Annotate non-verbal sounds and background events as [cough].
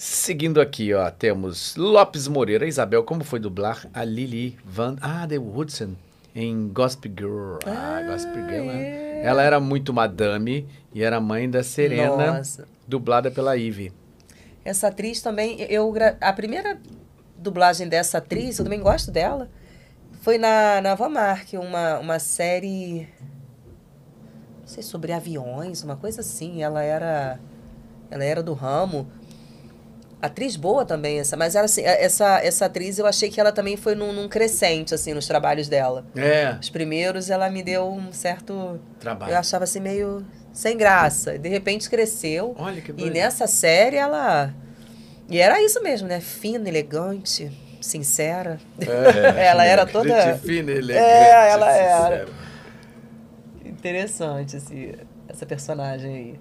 Seguindo aqui, ó, temos Lopes Moreira, Isabel, como foi dublar a Lily Van ah, the Woodson em Gossip Girl? Ah, ah Gossip Girl, né? é. Ela era muito madame e era mãe da Serena, Nossa. dublada pela Ivy. Essa atriz também, eu a primeira dublagem dessa atriz, eu também gosto dela, foi na, na Vamark, uma, uma série, não sei, sobre aviões, uma coisa assim. Ela era, ela era do ramo Atriz boa também, essa, mas era assim, é, essa, essa atriz eu achei que ela também foi num, num, crescente, assim, nos trabalhos dela. É. Os primeiros ela me deu um certo. Trabalho. Eu achava assim meio sem graça. De repente cresceu. Olha que bonito. E nessa série ela. E era isso mesmo, né? Fina, elegante, sincera. É, [laughs] ela era toda. Fina, é, elegante. É, ela sincera. era. Interessante, assim, essa personagem aí.